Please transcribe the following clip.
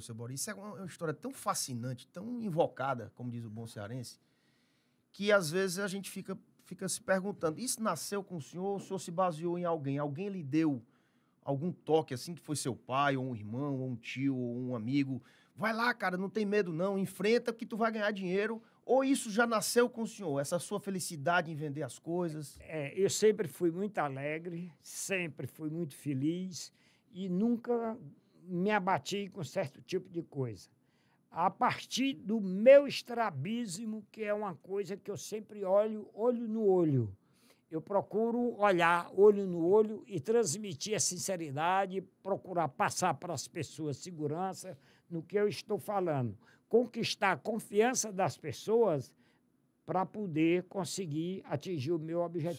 seu Boris, isso é uma, história tão fascinante, tão invocada, como diz o bom cearense, que às vezes a gente fica, fica se perguntando: isso nasceu com o senhor ou o senhor se baseou em alguém? Alguém lhe deu algum toque assim, que foi seu pai, ou um irmão, ou um tio, ou um amigo? Vai lá, cara, não tem medo não, enfrenta que tu vai ganhar dinheiro. Ou isso já nasceu com o senhor, essa sua felicidade em vender as coisas? É, eu sempre fui muito alegre, sempre fui muito feliz e nunca me abati com certo tipo de coisa. A partir do meu estrabismo, que é uma coisa que eu sempre olho olho no olho. Eu procuro olhar olho no olho e transmitir a sinceridade, procurar passar para as pessoas segurança no que eu estou falando, conquistar a confiança das pessoas para poder conseguir atingir o meu objetivo.